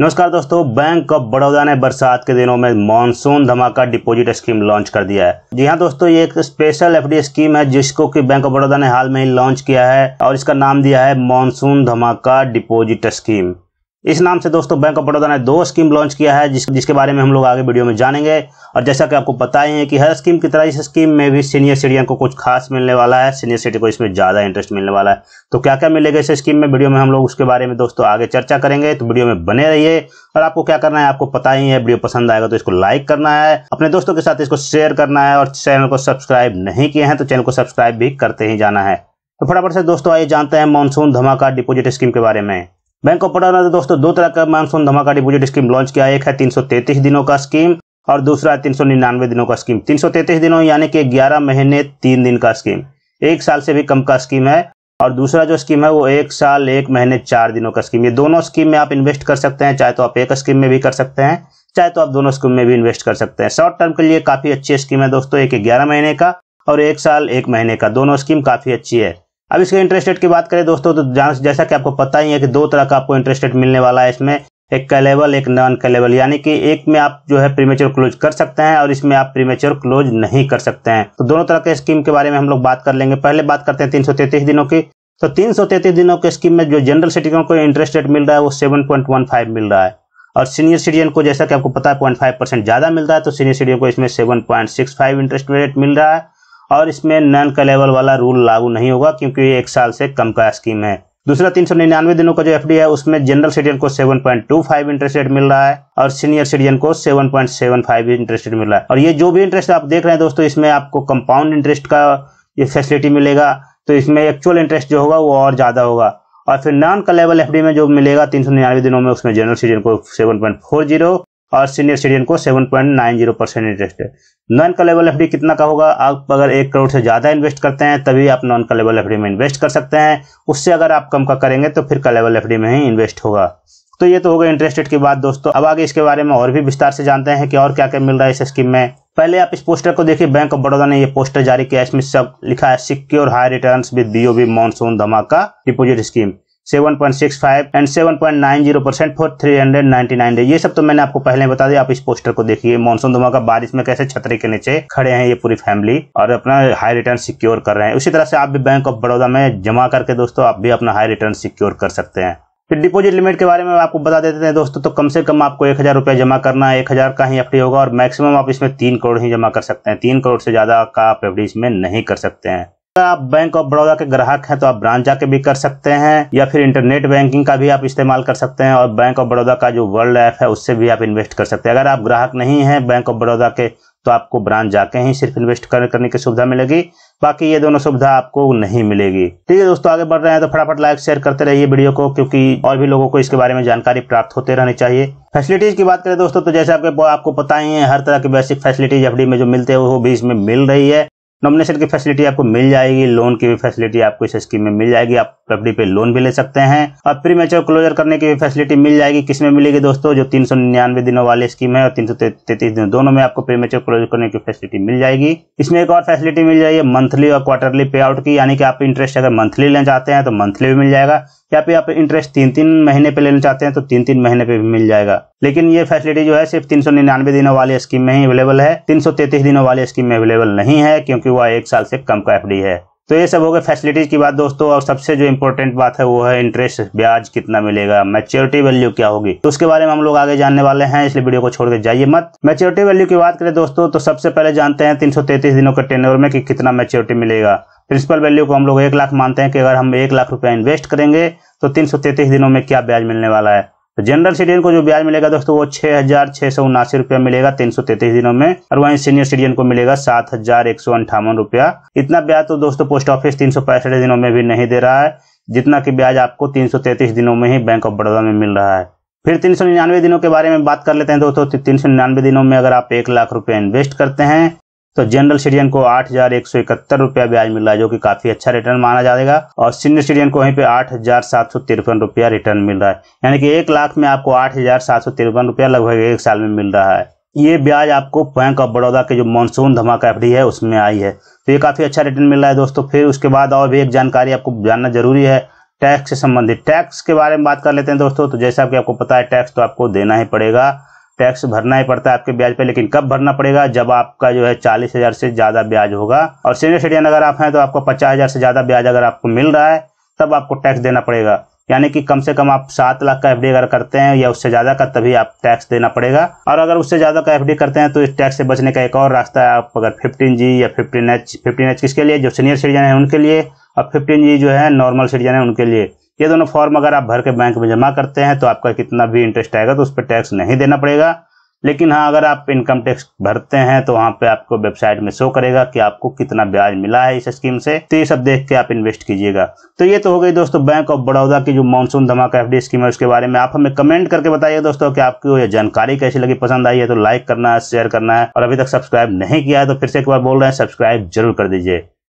नमस्कार दोस्तों bank of Baroda ने बरसात के दिनों में मानसून धमाका डिपॉजिट स्कीम लॉन्च कर दिया है जी हाँ दोस्तों ये एक स्पेशल एफडी स्कीम है जिसको कि बैंक ऑफ बड़ौदा ने हाल में ही लॉन्च किया है और इसका नाम दिया है मानसून धमाका डिपॉजिट स्कीम इस नाम से दोस्तों बैंक ऑफ बड़ौदा ने दो स्कीम लॉन्च किया है जिस, जिसके बारे में हम लोग आगे वीडियो में जानेंगे और जैसा कि आपको पता ही है कि हर स्कीम की तरह इस स्कीम में भी सीनियर सिटीजन को कुछ खास मिलने वाला है सीनियर सिटीजन को इसमें ज़्यादा इंटरेस्ट मिलने वाला है तो क्या क्या मिलेगा इस स्कीम में वीडियो में हम लोग उसके बारे में दोस्तों आगे चर्चा करेंगे तो वीडियो में बने रहिए और आपको क्या करना है आपको पता ही है वीडियो पसंद आएगा तो इसको लाइक करना है अपने दोस्तों के साथ इसको शेयर करना है और चैनल को सब्सक्राइब नहीं किए हैं तो चैनल को सब्सक्राइब भी करते ही जाना है तो फटाफट से दोस्तों आइए जानते हैं मानसून धमाका डिपोजिट स्कीम के बारे में बैंक ऑफ बड़ौदा ने दोस्तों दो तरह का मानसून धमाका डिपोजिट स्कीम लॉन्च किया एक है तीन दिनों का स्कीम और दूसरा है तीन दिनों का स्कीम तीन दिनों यानी कि ग्यारह महीने तीन दिन का स्कीम एक साल से भी कम का स्कीम है और दूसरा जो स्कीम है वो एक साल एक महीने चार दिनों का स्कीम ये दोनों स्कीम में आप इन्वेस्ट कर सकते हैं चाहे तो आप एक स्कीम में भी कर सकते हैं चाहे तो आप दोनों स्कीम में भी इन्वेस्ट कर सकते हैं शॉर्ट टर्म के लिए काफ़ी अच्छी स्कीम है दोस्तों एक ग्यारह महीने का और एक साल एक महीने का दोनों स्कीम काफ़ी अच्छी है अब इसके इंटरेस्ट रेट की बात करें दोस्तों तो जैसा कि आपको पता ही है कि दो तरह का आपको इंटरेस्ट रेट मिलने वाला है इसमें एक कैलेबल एक नॉन कैलेबल यानी कि एक में आप जो है प्रीमेच्योर क्लोज कर सकते हैं और इसमें आप प्रीमेच्योर क्लोज नहीं कर सकते हैं तो दोनों तरह के स्कीम के बारे में हम लोग बात कर लेंगे पहले बात करते हैं तीन दिनों की तो तीन दिनों के स्कीम में जो जनरल सिटीजन को इंटरेस्ट रेट मिल रहा है वो सेवन मिल रहा है और सीनियर सिटीजन को जैसा कि आपको पता है पॉइंट फाइव परसेंट ज़्यादा मिलता है तो सीनियर सिटीजन को इसमें seven point six five interest rate मिल रहा है तो और इसमें नॉन कलेबल वाला रूल लागू नहीं होगा क्योंकि ये एक साल से कम का स्कीम है दूसरा तीन सौ निन्यानवे दिनों का जो एफ है उसमें जनरल सिटीजन को 7.25 इंटरेस्ट रेट मिल रहा है और सीनियर सिटीजन को 7.75 इंटरेस्ट रेट मिल रहा है और ये जो भी इंटरेस्ट आप देख रहे हैं दोस्तों इसमें आपको कंपाउंड इंटरेस्ट का ये फैसिलिटी मिलेगा तो इसमें एक्चुअल इंटरेस्ट जो होगा वो और ज़्यादा होगा और फिर नॉन कलेबल एफ में जो मिलेगा तीन सौ निन्यानवे दिनों में उसमें जनरल सिटीजन को सेवन पॉइंट फोर जीरो और सीनियर सिटीजन को 7.90 परसेंट इंटरेस्ट है नॉन कलेबल एफडी कितना का होगा आप अगर एक करोड़ से ज़्यादा इन्वेस्ट करते हैं तभी आप नॉन कलेबल एफ में इन्वेस्ट कर सकते हैं उससे अगर आप कम का करेंगे तो फिर कलेबल एफडी में ही इन्वेस्ट होगा तो ये तो होगा इंटरेस्ट रेट की बात दोस्तों अब आगे इसके बारे में और भी विस्तार से जानते हैं कि और क्या क्या मिल रहा है इस स्कीम में पहले आप इस पोस्टर को देखिए बैंक ऑफ बड़ौदा ने ये पोस्टर जारी किया इसमें सब लिखा है secure high returns with BOB monsoon धमाका deposit scheme 7.65 and 7.90 percent for 399 ये सब तो मैंने आपको पहले बता दिया आप इस पोस्टर को देखिए मानसून धमाका बारिश में कैसे छतरी के नीचे खड़े हैं ये पूरी फैमिली और अपना हाई रिटर्न सिक्योर कर रहे हैं उसी तरह से आप भी बैंक ऑफ बड़ौदा में जमा करके दोस्तों आप भी अपना हाई रिटर्न सिक्योर कर सकते हैं फिर डिपॉजिट लिमिट के बारे में आपको बता देते हैं दोस्तों तो कम से कम आपको एक हज़ार रुपया जमा करना है एक हज़ार का ही एफडी होगा और मैक्सिमम आप इसमें तीन करोड़ ही जमा कर सकते हैं तीन करोड़ से ज़्यादा का आप एफ इसमें नहीं कर सकते हैं आप बैंक ऑफ बड़ौदा के ग्राहक हैं तो आप ब्रांच जाके भी कर सकते हैं या फिर इंटरनेट बैंकिंग का भी आप इस्तेमाल कर सकते हैं और बैंक ऑफ बड़ौदा का जो वर्ल्ड ऐप है उससे भी आप इन्वेस्ट कर सकते हैं अगर आप ग्राहक नहीं हैं बैंक ऑफ बड़ौदा के तो आपको ब्रांच जाके ही सिर्फ इन्वेस्ट करने की सुविधा मिलेगी बाकी ये दोनों सुविधा आपको नहीं मिलेगी ठीक है दोस्तों आगे बढ़ रहे हैं तो फटाफट लाइक शेयर करते रहिए वीडियो को क्योंकि और भी लोगों को इसके बारे में जानकारी प्राप्त होते रहनी चाहिए फैसिलिटीज की बात करें दोस्तों तो जैसे आपके आपको पता ही है हर तरह की बेसिक फैसिलिटीज एफ में जो मिलते हैं वो भी इसमें मिल रही है नॉमिनेशन की फैसिलिटी आपको मिल जाएगी लोन की भी फैसिलिटी आपको इस स्कीम में मिल जाएगी आप प्रॉपर्टी पे लोन भी ले सकते हैं और प्री मेच्योर क्लोजर करने की भी फैसिलिटी मिल जाएगी किसमें मिलेगी दोस्तों जो तीन सौ निन्यानवे दिनों वाली स्कीम है और तीन सौ तैतीस दिनों दोनों में आपको प्री मेच्योर क्लोजर करने की फैसिलिटी मिल जाएगी इसमें एक और फैसिलिटी मिल जाएगी मंथली और क्वार्टरली पे आउट की यानी कि आप इंटरेस्ट अगर मंथली लेना चाहते हैं तो मंथली भी मिल जाएगा या पे आप इंटरेस्ट तीन तीन महीने पे लेना चाहते हैं तो तीन तीन महीने पे भी मिल जाएगा लेकिन ये फैसिलिटी जो है सिर्फ तीन सौ निन्यानवे दिनों वाली स्कीम में ही अवेलेबल है तीन सौ तैतीस दिनों वाली स्कीम में अवेलेबल नहीं है क्योंकि वह एक साल से कम का एफडी है तो ये सब हो गए फैसिलिटीज़ की बात दोस्तों और सबसे जो इम्पोर्टेंट बात है वो है इंटरेस्ट ब्याज कितना मिलेगा मैच्योरिटी वैल्यू क्या होगी तो उसके बारे में हम लोग आगे जानने वाले हैं इसलिए वीडियो को छोड़ के जाइए मत मैच्योरिटी वैल्यू की बात करें दोस्तों तो सबसे पहले जानते हैं तीन दिनों के टेनोर में कि कितना मैच्योरिटी मिलेगा प्रिंसिपल वैल्यू को हम लोग एक लाख मानते हैं कि अगर हम एक लाख रुपया इन्वेस्ट करेंगे तो तीन दिनों में क्या ब्याज मिलने वाला है तो जनरल सिटीजन को जो ब्याज मिलेगा दोस्तों वो छह हजार छह सौ उनासी रुपया मिलेगा तीन सौ तैतीस दिनों में और वहीं सीनियर सिटीजन को मिलेगा सात हजार एक सौ अंठावन रुपया इतना ब्याज तो दोस्तों पोस्ट ऑफिस तीन सौ पैंसठ दिनों में भी नहीं दे रहा है जितना की ब्याज आपको तीन सौ तैतीस दिनों में ही बैंक ऑफ बड़ौदा में मिल रहा है फिर तीन सौ निन्यानवे दिनों के बारे में बात कर लेते हैं दोस्तों तो तीन सौ निन्यानवे दिनों में अगर आप एक लाख रुपया इन्वेस्ट करते हैं तो जनरल सिटीजन को आठ हजार एक सौ इकहत्तर रुपया ब्याज मिल रहा है जो कि काफी अच्छा रिटर्न माना जाएगा और सीनियर सिटीजन को वहीं पे आठ हजार सात सौ तिरपन रुपया रिटर्न मिल रहा है यानी कि एक लाख में आपको आठ हजार सात सौ तिरपन रुपया लगभग एक साल में मिल रहा है ये ब्याज आपको बैंक ऑफ बड़ौदा के जो मानसून धमाका एफ है उसमें आई है तो ये काफ़ी अच्छा रिटर्न मिल रहा है दोस्तों फिर उसके बाद और भी एक जानकारी आपको जानना जरूरी है टैक्स से संबंधित टैक्स के बारे में बात कर लेते हैं दोस्तों तो जैसा कि आपको पता है टैक्स तो आपको देना ही पड़ेगा टैक्स भरना ही पड़ता है आपके ब्याज पे लेकिन कब भरना पड़ेगा जब आपका जो है चालीस हज़ार से ज़्यादा ब्याज होगा और सीनियर सिटीजन अगर आप हैं तो आपको पचास हज़ार से ज़्यादा ब्याज अगर आपको मिल रहा है तब आपको टैक्स देना पड़ेगा यानी कि कम से कम आप सात लाख का एफ अगर करते हैं या उससे ज़्यादा का तभी आप टैक्स देना पड़ेगा और अगर उससे ज़्यादा का एफ करते हैं तो इस टैक्स से बचने का एक और रास्ता है आप अगर फिफ्टीन जी या फिफ्टीन एच फिफ्टीन एच किसके लिए जो सीनियर सिटीजन है उनके लिए और फिफ्टीन जी जो है नॉर्मल सिटीजन है उनके लिए ये दोनों फॉर्म अगर आप भर के बैंक में जमा करते हैं तो आपका कितना भी इंटरेस्ट आएगा तो उस पर टैक्स नहीं देना पड़ेगा लेकिन हाँ अगर आप इनकम टैक्स भरते हैं तो वहाँ पे आपको वेबसाइट में शो करेगा कि आपको कितना ब्याज मिला है इस स्कीम से तो ये सब देख के आप इन्वेस्ट कीजिएगा तो ये तो हो गई दोस्तों बैंक ऑफ बड़ौदा की जो मानसून धमाका एफडी स्कीम है उसके बारे में आप हमें कमेंट करके बताइए दोस्तों कि आपको ये जानकारी कैसी लगी पसंद आई है तो लाइक करना है शेयर करना है और अभी तक सब्सक्राइब नहीं किया है तो फिर से एक बार बोल रहे हैं सब्सक्राइब जरूर कर दीजिए